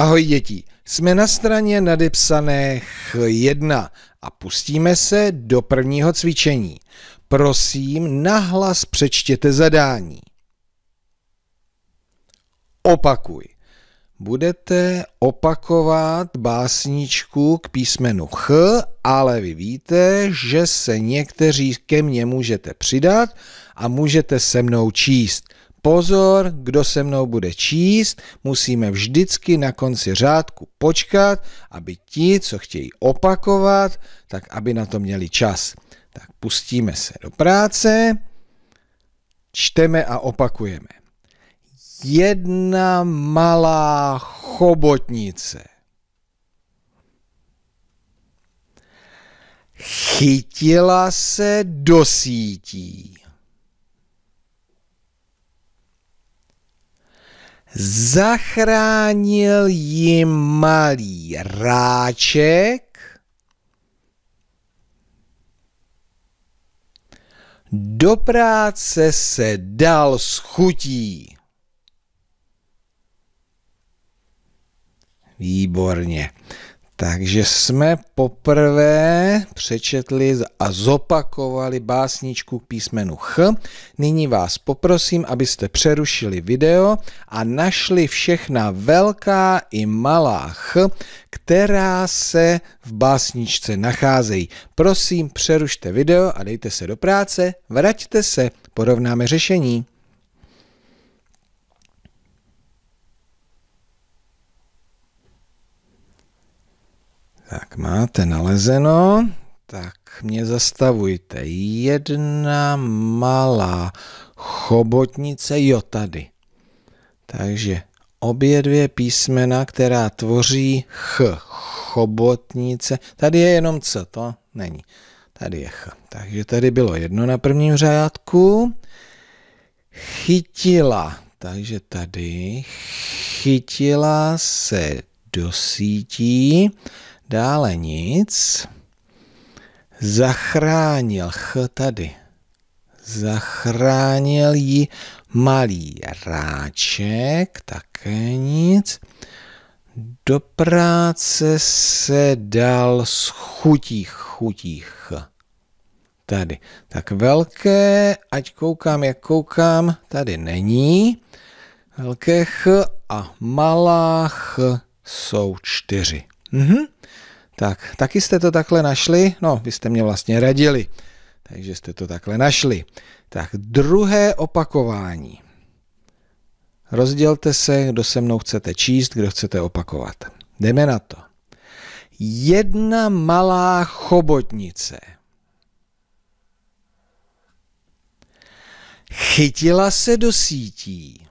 Ahoj děti, jsme na straně nadepsané Ch1 a pustíme se do prvního cvičení. Prosím, nahlas přečtěte zadání. Opakuj. Budete opakovat básničku k písmenu Ch, ale vy víte, že se někteří ke mně můžete přidat a můžete se mnou číst. Pozor, kdo se mnou bude číst, musíme vždycky na konci řádku počkat, aby ti, co chtějí opakovat, tak aby na to měli čas. Tak pustíme se do práce, čteme a opakujeme. Jedna malá chobotnice. Chytila se do sítí. Zachránil jim malý ráček, do práce se dal s chutí. Výborně. Takže jsme poprvé přečetli a zopakovali básničku k písmenu H. Nyní vás poprosím, abyste přerušili video a našli všechna velká i malá H, která se v básničce nacházejí. Prosím, přerušte video a dejte se do práce, vraťte se, porovnáme řešení. Tak máte nalezeno, tak mě zastavujte. Jedna malá chobotnice, jo tady. Takže obě dvě písmena, která tvoří ch, chobotnice. Tady je jenom c, to není. Tady je ch. Takže tady bylo jedno na prvním řádku. Chytila. Takže tady chytila se do sítí. Dále nic. Zachránil ch tady. Zachránil ji malý ráček, také nic. Do práce se dal s chutí, chutí ch. Tady. Tak velké, ať koukám, jak koukám, tady není. Velké ch a malá ch jsou čtyři. Mhm. Tak, taky jste to takhle našli? No, vy jste mě vlastně radili, takže jste to takhle našli. Tak, druhé opakování. Rozdělte se, kdo se mnou chcete číst, kdo chcete opakovat. Jdeme na to. Jedna malá chobotnice. Chytila se do sítí.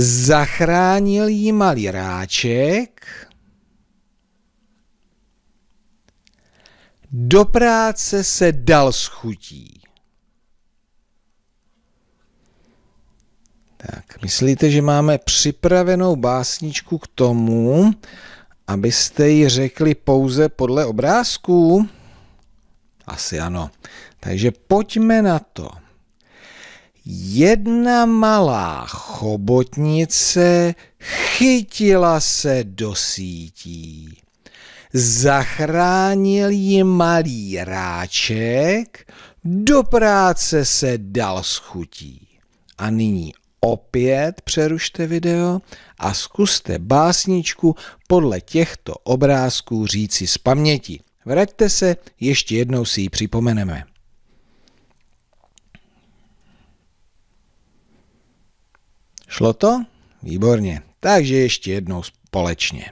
Zachránil jí malý ráček. Do práce se dal s chutí. Tak, myslíte, že máme připravenou básničku k tomu, abyste ji řekli pouze podle obrázků? Asi ano. Takže pojďme na to. Jedna malá chobotnice chytila se do sítí. Zachránil ji malý ráček, do práce se dal schutí. A nyní opět přerušte video a zkuste básničku podle těchto obrázků říci z paměti. Vraťte se, ještě jednou si ji připomeneme. Šlo to? Výborně. Takže ještě jednou společně.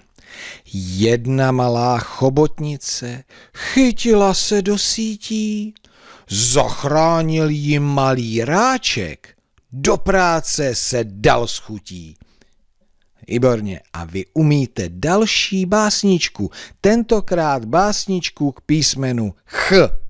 Jedna malá chobotnice chytila se do sítí, zachránil ji malý ráček, do práce se dal schutí. Výborně, a vy umíte další básničku, tentokrát básničku k písmenu Ch.